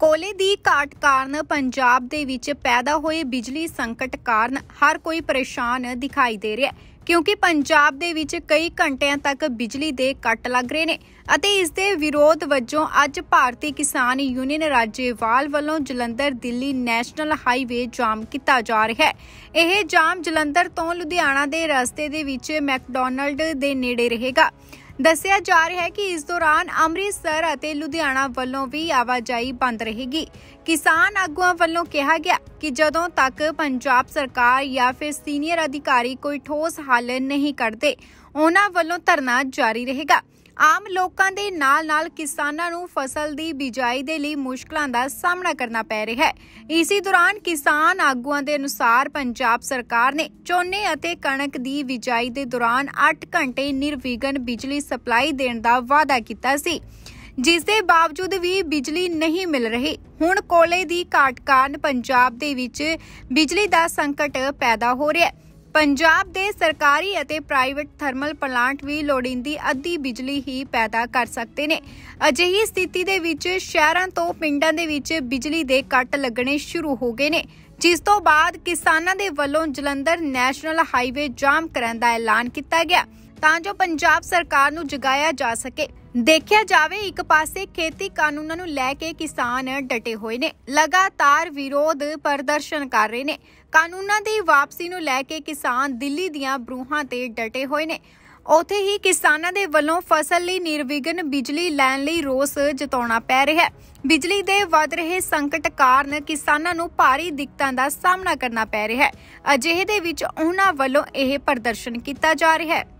ਕੋਲੇ ਦੀ ਘਾਟ ਕਾਰਨ ਪੰਜਾਬ ਦੇ ਵਿੱਚ ਪੈਦਾ ਹੋਏ ਬਿਜਲੀ ਸੰਕਟ ਕਾਰਨ ਹਰ ਕੋਈ ਪਰੇਸ਼ਾਨ ਦਿਖਾਈ ਦੇ ਰਿਹਾ ਕਿਉਂਕਿ ਪੰਜਾਬ ਦੇ ਵਿੱਚ ਕਈ ਘੰਟਿਆਂ ਤੱਕ ਬਿਜਲੀ ਦੇ ਕੱਟ ਲੱਗ ਰਹੇ ਨੇ ਅਤੇ ਇਸ ਦੇ ਵਿਰੋਧ ਵਜੋਂ ਅੱਜ ਭਾਰਤੀ ਕਿਸਾਨ ਯੂਨੀਅਨ ਰਾਜੇਵਾਲ ਵੱਲੋਂ Jalandhar Delhi national highway jam ਕੀਤਾ ਜਾ ਰਿਹਾ ਹੈ ਇਹ ਜਾਮ ਜਲੰਧਰ ਤੋਂ ਲੁਧਿਆਣਾ ਦੇ ਰਸਤੇ ਦੇ ਵਿੱਚ ਮੈਕਡੋਨਲਡ ਦੇ ਨੇੜੇ ਰਹੇਗਾ ਦੱਸਿਆ ਜਾ ਰਿਹਾ ਹੈ ਕਿ ਇਸ ਦੌਰਾਨ ਅੰਮ੍ਰਿਤਸਰ ਅਤੇ ਲੁਧਿਆਣਾ ਵੱਲੋਂ ਵੀ ਆਵਾਜਾਈ ਬੰਦ ਰਹੇਗੀ ਕਿਸਾਨ ਆਗੂਆਂ ਵੱਲੋਂ ਕਿਹਾ ਗਿਆ ਕਿ ਜਦੋਂ ਤੱਕ ਪੰਜਾਬ ਸਰਕਾਰ ਜਾਂ ਫਿਰ ਸੀਨੀਅਰ ਅਧਿਕਾਰੀ ਕੋਈ ਠੋਸ ਹੱਲ ਨਹੀਂ ਕਰਦੇ ਉਹਨਾਂ ਵੱਲੋਂ ਧਰਨਾ ਜਾਰੀ ਰਹੇਗਾ ਆਮ ਲੋਕਾਂ ਦੇ ਨਾਲ-ਨਾਲ ਕਿਸਾਨਾਂ ਨੂੰ ਫਸਲ ਦੀ ਬਿਜਾਈ ਦੇ ਲਈ ਮੁਸ਼ਕਲਾਂ ਦਾ ਸਾਹਮਣਾ ਕਰਨਾ ਪੈ ਰਿਹਾ ਹੈ ਇਸੇ ਦੌਰਾਨ ਕਿਸਾਨ ਆਗੂਆਂ ਦੇ ਅਨੁਸਾਰ ਪੰਜਾਬ ਸਰਕਾਰ ਨੇ ਝੋਨੇ ਅਤੇ ਕਣਕ ਦੀ ਬਿਜਾਈ ਦੇ ਦੌਰਾਨ 8 ਘੰਟੇ ਨਿਰਵਿਘਨ ਬਿਜਲੀ ਸਪਲਾਈ ਦੇਣ ਦਾ ਵਾਅਦਾ ਕੀਤਾ ਸੀ ਜਿਸ ਦੇ ਬਾਵਜੂਦ ਵੀ ਬਿਜਲੀ ਨਹੀਂ ਮਿਲ ਰਹੀ ਹੁਣ ਕੋਲੇ ਦੀ ਘਾਟ ਕਾਰਨ ਪੰਜਾਬ ਦੇ ਵਿੱਚ ਬਿਜਲੀ ਦਾ ਸੰਕਟ ਪੈਦਾ ਹੋ ਰਿਹਾ ਹੈ ਪੰਜਾਬ ਦੇ ਸਰਕਾਰੀ ਅਤੇ ਪ੍ਰਾਈਵੇਟ ਥਰਮਲ ਪਲਾਂਟ ਵੀ ਲੋੜੀਂਦੀ ਅੱਧੀ ਬਿਜਲੀ ਹੀ ਪੈਦਾ ਕਰ ਸਕਦੇ ਨੇ ਅਜਿਹੀ ਸਥਿਤੀ ਦੇ ਵਿੱਚ ਸ਼ਹਿਰਾਂ ਤੋਂ ਪਿੰਡਾਂ ਦੇ ਵਿੱਚ ਬਿਜਲੀ ਦੇ ਕੱਟ ਲੱਗਣੇ ਸ਼ੁਰੂ ਹੋ ਗਏ ਨੇ ਜਿਸ ਤੋਂ ਬਾਅਦ ਕਿਸਾਨਾਂ ਦੇ ਵੱਲੋਂ ਜਲੰਧਰ ਨੈਸ਼ਨਲ ਹਾਈਵੇ ਜਾਮ ਕਰਨ ਦਾ ਐਲਾਨ ਕੀਤਾ ਗਿਆ ਤਾਂ ਜੋ ਪੰਜਾਬ ਸਰਕਾਰ ਨੂੰ ਜਗਾਇਆ ਜਾ ਸਕੇ ਦੇਖਿਆ ਜਾਵੇ ਇੱਕ ਪਾਸੇ ਖੇਤੀ ਕਾਨੂੰਨਾਂ ਨੂੰ ਲੈ ਕੇ ਕਿਸਾਨ ਡਟੇ ਹੋਏ ਨੇ ਲਗਾਤਾਰ ਵਿਰੋਧ ਪ੍ਰਦਰਸ਼ਨ ਕਰ ਰਹੇ ਨੇ ਕਾਨੂੰਨਾਂ ਦੀ ਵਾਪਸੀ ਨੂੰ ਲੈ ਕੇ ਕਿਸਾਨ ਦਿੱਲੀ ਦੀਆਂ ਬਰੂਹਾਂ ਤੇ ਡਟੇ ਹੋਏ ਨੇ ਉਥੇ ਹੀ ਕਿਸਾਨਾਂ ਦੇ ਵੱਲੋਂ ਫਸਲ ਲਈ ਨਿਰਵਿਘਨ ਬਿਜਲੀ ਲੈਣ ਲਈ ਰੋਸ ਜਤਾਉਣਾ ਪੈ ਰਿਹਾ ਹੈ ਬਿਜਲੀ ਦੇ ਵੱਧ ਰਹੇ ਸੰਕਟ ਕਾਰਨ ਕਿਸਾਨਾਂ ਨੂੰ ਭਾਰੀ ਦਿੱਕਤਾਂ ਦਾ ਸਾਹਮਣਾ ਕਰਨਾ ਪੈ ਰਿਹਾ ਹੈ ਅਜਿਹੇ ਦੇ ਵਿੱਚ ਉਹਨਾਂ ਵੱਲੋਂ ਇਹ ਪ੍ਰਦਰਸ਼ਨ ਕੀਤਾ ਜਾ ਰਿਹਾ ਹੈ